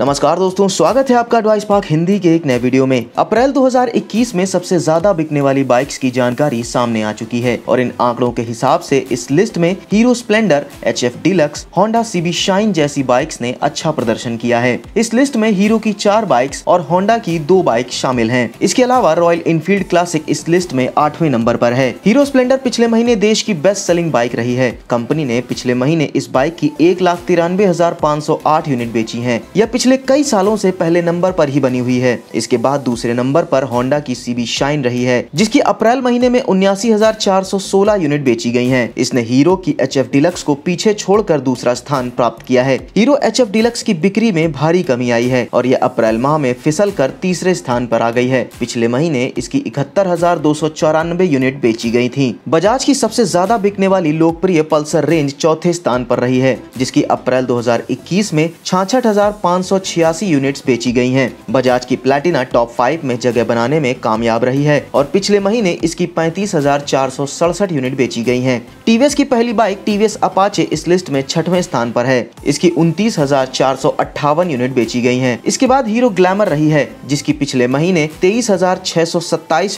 नमस्कार दोस्तों स्वागत है आपका एडवाइस पार्क हिंदी के एक नए वीडियो में अप्रैल 2021 में सबसे ज्यादा बिकने वाली बाइक्स की जानकारी सामने आ चुकी है और इन आंकड़ों के हिसाब से इस लिस्ट में Hero Splendor H F Deluxe Honda CB Shine जैसी बाइक्स ने अच्छा प्रदर्शन किया है इस लिस्ट में हीरो की चार बाइक्स और होंडा की दो बाइक शामिल है इसके अलावा रॉयल इनफील्ड क्लासिक इस लिस्ट में आठवें नंबर आरोप है हीरो स्प्लेंडर पिछले महीने देश की बेस्ट सेलिंग बाइक रही है कंपनी ने पिछले महीने इस बाइक की एक लाख तिरानवे हजार पाँच सौ आठ यूनिट बेची है यह पिछले कई सालों से पहले नंबर पर ही बनी हुई है इसके बाद दूसरे नंबर पर होंडा की सीबी शाइन रही है जिसकी अप्रैल महीने में उन्यासी यूनिट बेची गई है इसने हीरो की एच एफ डिलक्स को पीछे छोड़कर दूसरा स्थान प्राप्त किया है हीरो एच एफ डिलक्स की बिक्री में भारी कमी आई है और यह अप्रैल माह में फिसल कर तीसरे स्थान पर आ गई है पिछले महीने इसकी इकहत्तर यूनिट बेची गई थी बजाज की सबसे ज्यादा बिकने वाली लोकप्रिय पल्सर रेंज चौथे स्थान पर रही है जिसकी अप्रैल दो में छाछठ हजार पाँच सौ यूनिट्स बेची गई हैं। बजाज की प्लेटिना टॉप फाइव में जगह बनाने में कामयाब रही है और पिछले महीने इसकी पैंतीस यूनिट बेची गई है टीवीएस की पहली बाइक टीवीएस अपाचे इस लिस्ट में छठवें स्थान पर है इसकी उनतीस यूनिट बेची गई है इसके बाद हीरो ग्लैमर रही है जिसकी पिछले महीने तेईस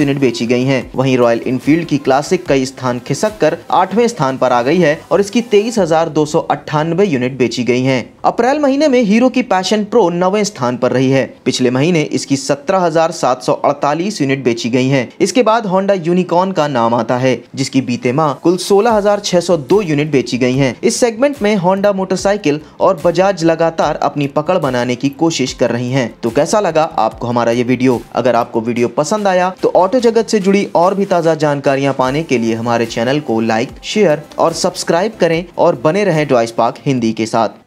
यूनिट बेची गई है वहीं रॉयल इनफील्ड की क्लासिक कई स्थान खिसक कर आठवें स्थान पर आ गई है और इसकी तेईस यूनिट बेची गई है अप्रैल महीने में हीरो की पैशन प्रो नवे स्थान पर रही है पिछले महीने इसकी 17,748 यूनिट बेची गई हैं। इसके बाद होंडा यूनिकॉर्न का नाम आता है जिसकी बीते माह कुल 16,602 यूनिट बेची गई हैं। इस सेगमेंट में होंडा मोटरसाइकिल और बजाज लगातार अपनी पकड़ बनाने की कोशिश कर रही है तो कैसा लगा आपको हमारा ये वीडियो अगर आपको वीडियो पसंद आया तो ऑटो जगत ऐसी जुड़ी और भी ताज़ा जानकारियाँ पाने के लिए हमारे चैनल को लाइक शेयर और सब्सक्राइब करें और बने रहें डॉय पार्क हिंदी के साथ